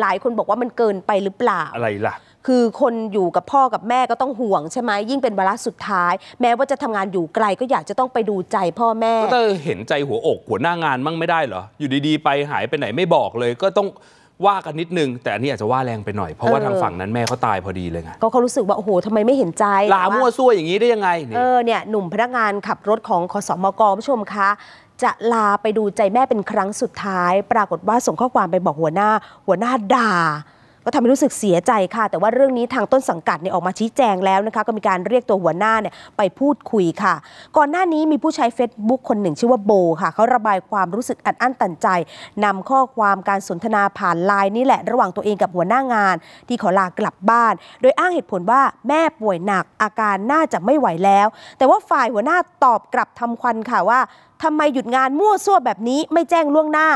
หลายคนบอกว่ามันเกินไปหรือเปล่าอะไรล่ะ คือคนอยู่กับพ่อกับแม่ก็ต้องห่วงใช่ไหมยิ่งเป็นเวลาสุดท้าย แม้ว่าจะทำงานอยู่ไกลก็อยากจะต้องไปดูใจพ่อแม่ก็เธอเห็นใจหัวอกหัวหน้างานมั่งไม่ได้เหรอ อยู่ดีๆไปหายไปไหนไม่บอกเลยก็ต้องว่ากันนิดนึงแต่อันนี้อาจจะว่าแรงไปหน่อย เพราะว่าทางฝั่งนั้นแม่เขาตายพอดีเลยไงก็เขารู้สึกว่า โอ้โหทำไมไม่เห็นใจ ลามั่วซั่วอย่างนี้ได้ยังไง เออเนี่ย หนุ่มพนักงานขับรถของคอสมกผู้ชมคะจะลาไปดูใจแม่เป็นครั้งสุดท้าย ปรากฏว่าส่งข้อความไปบอกหัวหน้า หัวหน้าด่าก็ทำให้รู้สึกเสียใจค่ะ แต่ว่าเรื่องนี้ทางต้นสังกัดเนี่ยออกมาชี้แจงแล้วนะคะก็มีการเรียกตัวหัวหน้าเนี่ยไปพูดคุยค่ะ ก่อนหน้านี้มีผู้ใช้เฟซบุ๊กคนหนึ่งชื่อว่าโบค่ะเขาระบายความรู้สึกอัดอั้นตันใจ นำข้อความการสนทนาผ่านไลน์นี่แหละระหว่างตัวเองกับหัวหน้างาน ที่ขอลากลับบ้าน โดยอ้างเหตุผลว่าแม่ป่วยหนักอาการน่าจะไม่ไหวแล้ว แต่ว่าฝ่ายหัวหน้าตอบกลับทำควันค่ะว่าทำไมหยุดงานมั่วซั่วแบบนี้ไม่แจ้งล่วงหน้า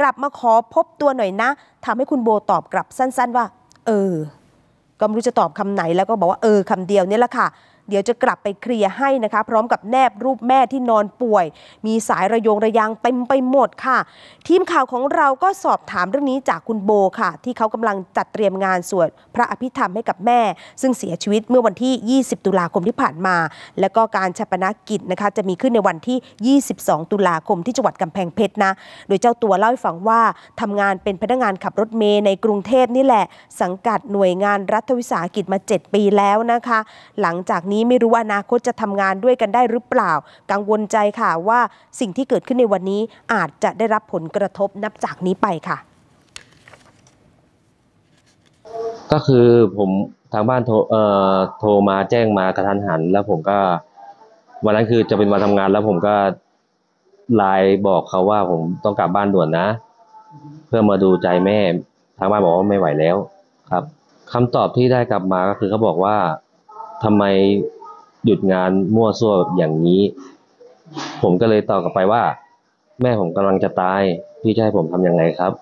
กลับมาขอพบตัวหน่อยนะทาให้คุณโบตอบกลับสั้น ๆว่า เออ ก็ไม่รู้จะตอบคำไหนแล้วก็บอกว่า เออคำเดียวนี่แหละค่ะเดี๋ยวจะกลับไปเคลียร์ให้นะคะ พร้อมกับแนบรูปแม่ที่นอนป่วย มีสายระยงระยางเต็มไปหมดค่ะ ทีมข่าวของเราก็สอบถามเรื่องนี้จากคุณโบค่ะ ที่เขากำลังจัดเตรียมงานสวดพระอภิธรรมให้กับแม่ ซึ่งเสียชีวิตเมื่อวันที่ 20 ตุลาคมที่ผ่านมา และก็การชาปนกิจนะคะจะมีขึ้นในวันที่ 22 ตุลาคมที่จังหวัดกำแพงเพชรนะ โดยเจ้าตัวเล่าให้ฟังว่าทำงานเป็นพนักงานขับรถเมย์ในกรุงเทพนี่แหละ สังกัดหน่วยงานรัฐวิสาหกิจมา 7 ปีแล้วนะคะ หลังจากนี้ี้ไม่รู้ว่าอนาคตจะทำงานด้วยกันได้หรือเปล่า กังวลใจค่ะว่าสิ่งที่เกิดขึ้นในวันนี้อาจจะได้รับผลกระทบนับจากนี้ไปค่ะ ก็คือผมทางบ้านโทรเอ่อโทรมาแจ้งมากระทันหัน แล้วผมก็ วันนั้นคือจะเป็นวันทำงานแล้วผมก็ไลน์บอกเขาว่าผมต้องกลับบ้านด่วนนะ เพื่อมาดูใจแม่ทางบ้านบอกว่าไม่ไหวแล้วครับ คำตอบที่ได้กลับมาก็คือเขาบอกว่าทำไมหยุดงานมั่วซั่วอย่างนี้ ผมก็เลยตอบกลับไปว่า แม่ผมกำลังจะตายพี่จะให้ผมทํำยังไงครับ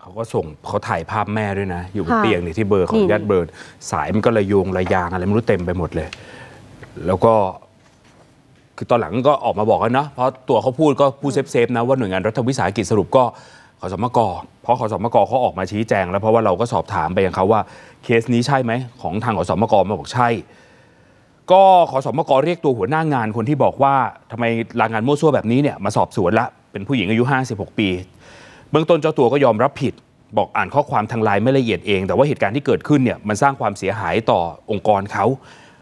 เขาก็ส่งเขาถ่ายภาพแม่ด้วยนะ อยู่บนเตียงนที่เบอร์ของญาติเบอร์สายมันก็ระยงระยางอะไรไม่รู้เต็มไปหมดเลย แล้วก็คือตอนหลังก็ออกมาบอกแล้วเนาะเพราะตัวเขาพูดก็พูดเซฟๆนะว่าหน่วยงานรัฐวิสาหกิจสรุปก็ขอสมกเพราะขอสมกเขาออกมาชี้แจงแล้วเพราะว่าเราก็สอบถามไปยังเขาว่าเคสนี้ใช่ไหมของทางขอสมกมาบอกใช่ก็ขอสมกเรียกตัวหัวหน้างานคนที่บอกว่าทำไมลางานมั่วซั่วแบบนี้เนี่ยมาสอบสวนละเป็นผู้หญิงอายุ56ปี เบื้องต้นเจ้าตัวก็ยอมรับผิดบอกอ่านข้อความทางไลน์ไม่ละเอียดเอง แต่ว่าเหตุการณ์ที่เกิดขึ้นเนี่ยมันสร้างความเสียหายต่อองค์กรเขา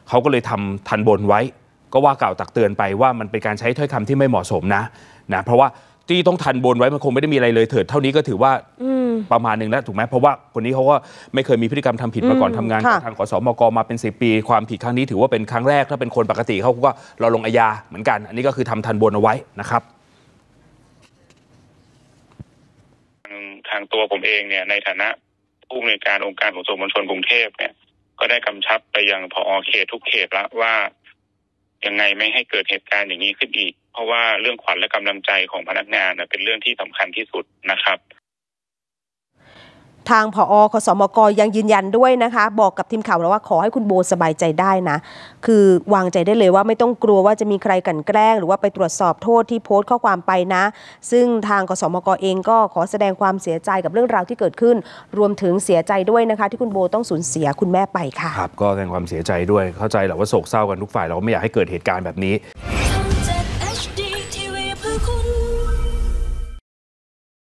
เขาก็เลยทำทันบนไว้ ก็ว่ากล่าวตักเตือนไปว่ามันเป็นการใช้ถ้อยคำที่ไม่เหมาะสมนะนะเพราะว่าที่ต้องทันบนไว้มันคงไม่ได้มีอะไรเลยเถิด เท่านี้ก็ถือว่าประมาณหนึ่งแล้ว ถูกไหมเพราะว่า คนนี้เขาก็ไม่เคยมีพฤติกรรมทำผิดมาก่อนทำงาน ทางขอสมกมาเป็น10ปีความผิดครั้งนี้ถือว่าเป็นครั้งแรกถ้าเป็นคนปกติเขาก็ราลงอาญาเหมือนกัน อันนี้ก็คือทำทันบนเอาไว้นะครับทางตัวผมเองเนี่ย ในฐานะผู้ในการองค์การขนส่งมวลชนกรุงเทพเนี่ยก็ได้กำชับไปยังพอเขตทุกเขตละว่ายังไงไม่ให้เกิดเหตุการณ์อย่างนี้ขึ้นอีกเพราะว่าเรื่องขวัญและกำลังใจของพนักงานเป็นเรื่องที่สำคัญที่สุดนะครับ ทางผออคสมกยังยืนยันด้วยนะคะ บอกกับทีมข่าวแล้วว่าขอให้คุณโบสบายใจได้นะ คือวางใจได้เลยว่าไม่ต้องกลัวว่าจะมีใครกันแกล้ง หรือว่าไปตรวจสอบโทษที่โพสต์ข้อความไปนะ ซึ่งทางคสมกเองก็ขอแสดงความเสียใจกับเรื่องราวที่เกิดขึ้น รวมถึงเสียใจด้วยนะคะที่คุณโบต้องสูญเสียคุณแม่ไปค่ะ ครับก็แสดงความเสียใจด้วยเข้าใจแหละว่าโศกเศร้ากันทุกฝ่ายเราไม่อยากให้เกิดเหตุการณ์แบบนี้